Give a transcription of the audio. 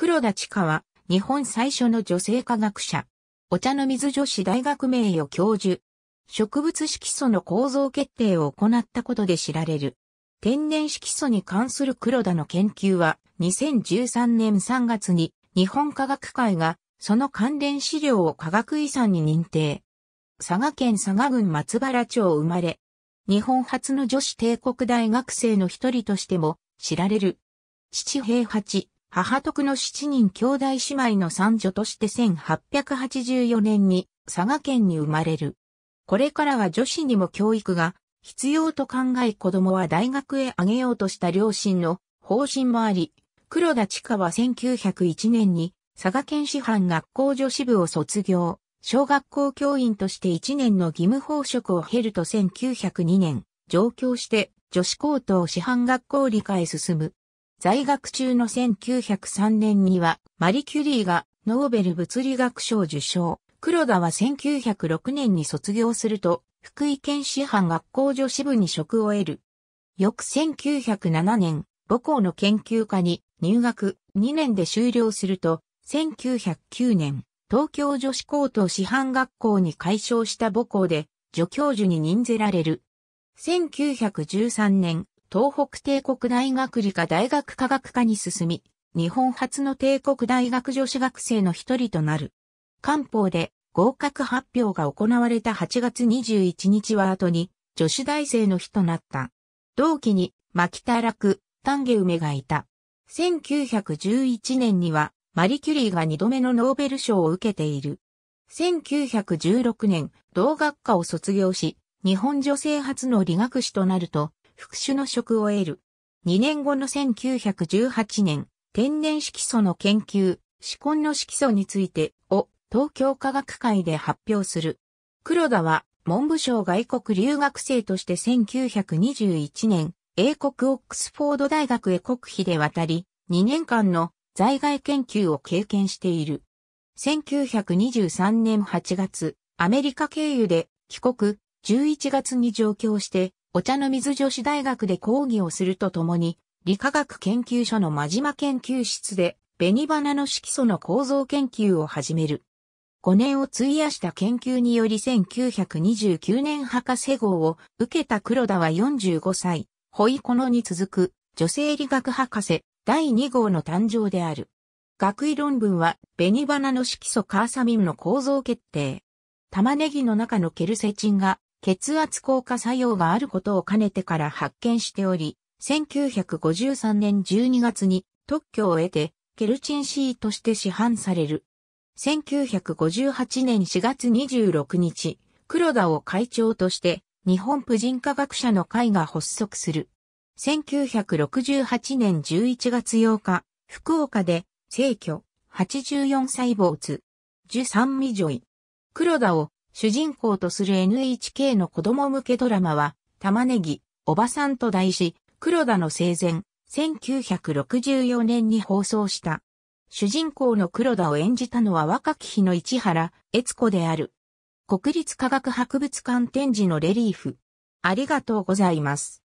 黒田千佳は、日本最初の女性科学者。お茶の水女子大学名誉教授。植物色素の構造決定を行ったことで知られる。天然色素に関する黒田の研究は、2013年3月に日本科学会がその関連資料を科学遺産に認定。佐賀県佐賀郡松原町生まれ。日本初の女子帝国大学生の一人としても知られる。父平八、母徳の七人兄弟姉妹の三女として1884年に佐賀県に生まれる。これからは女子にも教育が必要と考え子供は大学へあげようとした両親の方針もあり、黒田地下は1901年に佐賀県師範学校女子部を卒業、小学校教員として1年の義務報職を経ると1902年、上京して女子高等師範学校理科へ進む。在学中の1903年には、マリキュリーがノーベル物理学賞受賞。黒田は1906年に卒業すると、福井県市販学校女子部に職を得る。翌1907年、母校の研究科に入学2年で終了すると、1909年、東京女子高等師範学校に改称した母校で、助教授に任ぜられる。1913年、東北帝国大学理科大学科学科に進み、日本初の帝国大学女子学生の一人となる。官報で合格発表が行われた8月21日は後に女子大生の日となった。同期に牧田楽、丹下梅がいた。1911年にはマリキュリーが2度目のノーベル賞を受けている。1916年、同学科を卒業し、日本女性初の理学士となると、副主の職を得る。2年後の1918年、天然色素の研究、紫根の色素についてを東京科学会で発表する。黒田は文部省外国留学生として1921年、英国オックスフォード大学へ国費で渡り、2年間の在外研究を経験している。1923年8月、アメリカ経由で帰国、11月に上京してお茶の水女子大学で講義をするとともに、理化学研究所の真島研究室で、紅花の色素の構造研究を始める。5年を費やした研究により1929年博士号を受けた黒田は45歳、ホイコノに続く女性理学博士第2号の誕生である。学位論文は紅花の色素カーサミンの構造決定。玉ねぎの中のケルセチンが血圧効果作用があることを兼ねてから発見しており、1953年12月に特許を得て、ケルチン C として市販される。1958年4月26日、黒田を会長として、日本婦人科学者の会が発足する。1968年11月8日、福岡で、生居84歳胞図、13未女医、黒田を主人公とする NHK の子供向けドラマは、玉ねぎ、おばさんと題し、黒田の生前、1964年に放送した。主人公の黒田を演じたのは若き日の市原悦子である。国立科学博物館展示のレリーフ。ありがとうございます。